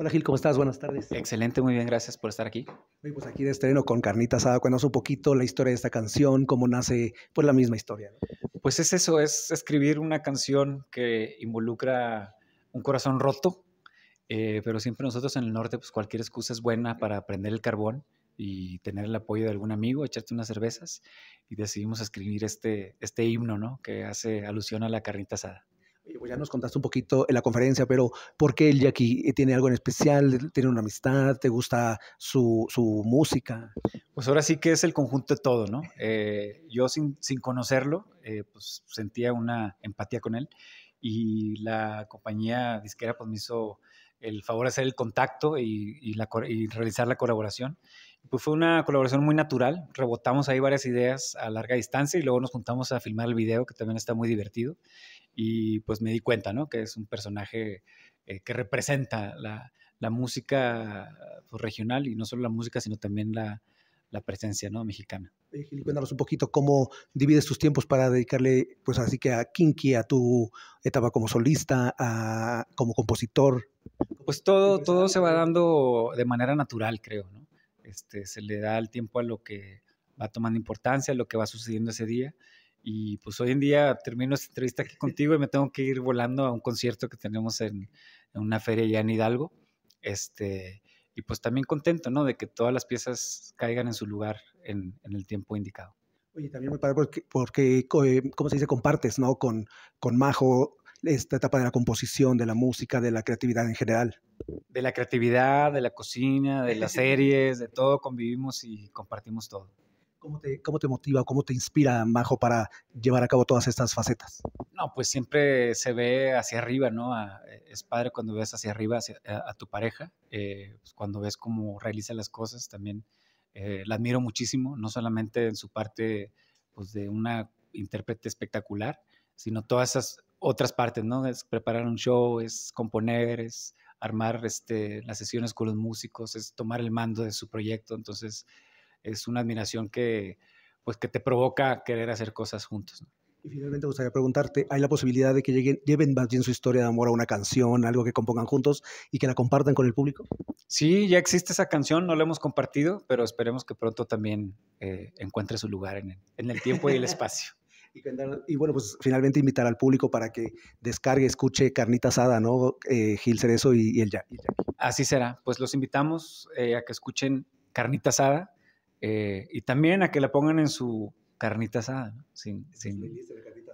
Hola Gil, ¿cómo estás? Buenas tardes. Excelente, muy bien, gracias por estar aquí. Y pues aquí de estreno con Carnita Asada, cuéntanos un poquito la historia de esta canción, cómo nace, pues la misma historia. Pues es eso, es escribir una canción que involucra un corazón roto, eh, pero siempre nosotros en el norte, pues cualquier excusa es buena para prender el carbón y tener el apoyo de algún amigo, echarte unas cervezas y decidimos escribir este, este himno, ¿no? Que hace alusión a la carnita asada ya nos contaste un poquito en la conferencia, pero ¿por qué el Jackie eh, tiene algo en especial? ¿Tiene una amistad? ¿Te gusta su, su música? Pues ahora sí que es el conjunto de todo, ¿no? Eh, yo sin, sin conocerlo, eh, pues sentía una empatía con él y la compañía disquera pues me hizo el favor de hacer el contacto y, y, la, y realizar la colaboración. Pues fue una colaboración muy natural, rebotamos ahí varias ideas a larga distancia y luego nos juntamos a filmar el video, que también está muy divertido y pues me di cuenta, ¿no? Que es un personaje eh, que representa la, música pues, regional y no solo la música, sino también la, presencia ¿no? mexicana. Y cuéntanos un poquito cómo divides tus tiempos para dedicarle, pues así que a Kinky, a tu etapa como solista, a, como compositor. Pues todo, todo se va dando de manera natural, creo, ¿no? Este, se le da el tiempo a lo que va tomando importancia, a lo que va sucediendo ese día. Y pues hoy en día termino esta entrevista aquí contigo y me tengo que ir volando a un concierto que tenemos en, una feria ya en Hidalgo. Este, y pues también contento, ¿no? De que todas las piezas caigan en su lugar en, el tiempo indicado. Oye, también muy padre porque, porque eh, ¿cómo se dice? Compartes, ¿no? Con, con Majo esta etapa de la composición, de la música, de la creatividad en general. De la creatividad, de la cocina, de las series, de todo convivimos y compartimos todo. ¿Cómo te, motiva, cómo te inspira, Majo, para llevar a cabo todas estas facetas? No, pues siempre se ve hacia arriba, ¿no? Ah, eh, es padre cuando ves hacia arriba eh, a, tu pareja, eh, pues, cuando ves cómo realiza las cosas, también la admiro muchísimo, no solamente en su parte pues, de una intérprete espectacular, sino todas esas otras partes, ¿no? Es preparar un show, es componer, es armar este, las sesiones con los músicos, es tomar el mando de su proyecto, entonces es una admiración que, pues, que te provoca querer hacer cosas juntos. Y finalmente gustaría preguntarte, ¿hay la posibilidad de que lleguen, lleven más bien su historia de amor a una canción, algo que compongan juntos y que la compartan con el público? Sí, ya existe esa canción, no la hemos compartido, pero esperemos que pronto también eh, encuentre su lugar en el, tiempo y el espacio. Y, bueno, pues finalmente invitar al público para que descargue, escuche Carnita Asada, ¿no? Eh, Gil Cerezo y, el Jack. Así será. Pues los invitamos eh, a que escuchen Carnita Asada eh, y también a que la pongan en su carnita asada, ¿no? Sin,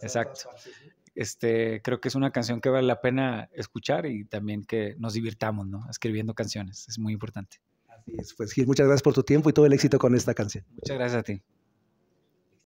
exacto. Este, creo que es una canción que vale la pena escuchar y también que nos divirtamos, ¿no? Escribiendo canciones, es muy importante. Así es, pues Gil, muchas gracias por tu tiempo y todo el éxito con esta canción. Muchas gracias a ti.